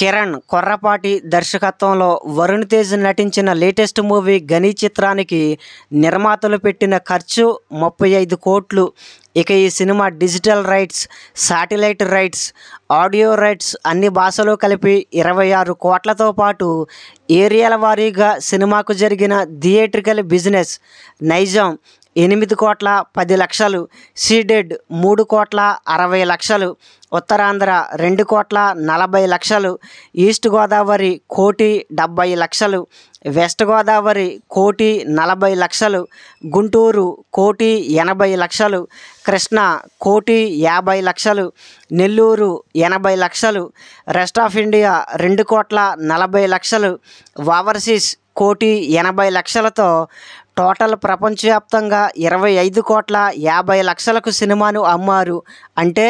కిరణ్ కొర్రపాటి దర్శకత్వంలో వరుణ్ తేజ్ నటించిన latest movie గని చిత్రానికి నిర్మాతలు పెట్టిన ఖర్చు ముప్పై ఐదు కోట్లు ఇక ఈ cinema digital rights satellite rights audio rights అన్ని భాషలు కలిపి ఇరవై ఆరు కోట్లతో పాటు ఏరియాల వారీగా సినిమాకు జరిగిన థియేట్రికల్ బిజినెస్ నైజాం ఎనిమిది కోట్ల పది లక్షలు సీడెడ్ మూడు కోట్ల అరవై లక్షలు ఉత్తరాంధ్ర రెండు కోట్ల నలభై లక్షలు ఈస్ట్ గోదావరి కోటి డెబ్బై లక్షలు వెస్ట్ గోదావరి కోటి నలభై లక్షలు గుంటూరు కోటి ఎనభై లక్షలు కృష్ణా కోటి యాభై లక్షలు నెల్లూరు ఎనభై లక్షలు రెస్ట్ ఆఫ్ ఇండియా రెండు కోట్ల నలభై లక్షలు ఓవర్సీస్ కోటి ఎనభై లక్షలతో టోటల్ ప్రపంచవ్యాప్తంగా ఇరవై ఐదు కోట్ల యాభై లక్షలకు సినిమాను అమ్మారు అంటే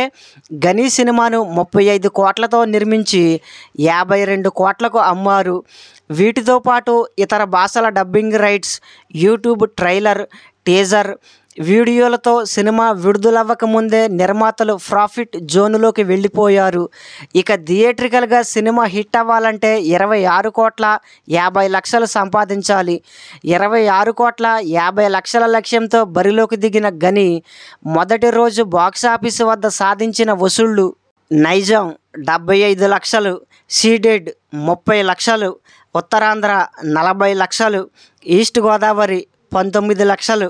గని సినిమాను ముప్పై ఐదు కోట్లతో నిర్మించి యాభై రెండు కోట్లకు అమ్మారు వీటితో పాటు ఇతర భాషల dubbing rights YouTube trailer teaser వీడియోలతో సినిమా విడుదలవ్వక ముందే నిర్మాతలు ప్రాఫిట్ జోన్లోకి వెళ్ళిపోయారు ఇక థియేట్రికల్గా సినిమా హిట్ అవ్వాలంటే ఇరవై ఆరు కోట్ల యాభై లక్షలు సంపాదించాలి ఇరవై ఆరు కోట్ల యాభై లక్షల లక్ష్యంతో బరిలోకి దిగిన గని మొదటి రోజు బాక్సాఫీసు వద్ద సాధించిన వసూళ్లు నైజాం డెబ్బై ఐదు లక్షలు సీడెడ్ ముప్పై లక్షలు ఉత్తరాంధ్ర నలభై లక్షలు ఈస్ట్ గోదావరి పంతొమ్మిది లక్షలు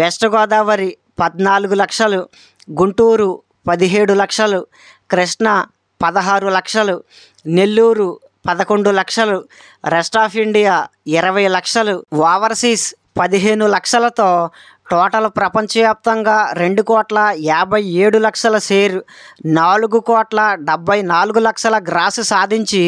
వెస్ట్ గోదావరి పద్నాలుగు లక్షలు గుంటూరు పదిహేడు లక్షలు కృష్ణ పదహారు లక్షలు నెల్లూరు పదకొండు లక్షలు రెస్ట్ ఆఫ్ ఇండియా ఇరవై లక్షలు ఓవర్సీస్ పదిహేను లక్షలతో టోటల్ ప్రపంచవ్యాప్తంగా రెండు కోట్ల యాభై ఏడు లక్షల షేర్ నాలుగు కోట్ల డెబ్బై నాలుగు లక్షల గ్రాస్ సాధించి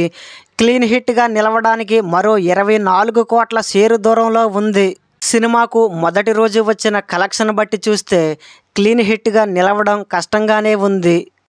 క్లీన్ హిట్గా నిలవడానికి మరో ఇరవై నాలుగు కోట్ల షేరు దూరంలో ఉంది సినిమాకు మొదటి రోజు వచ్చిన కలెక్షన్ బట్టి చూస్తే క్లీన్ హిట్గా నిలవడం కష్టంగానే ఉంది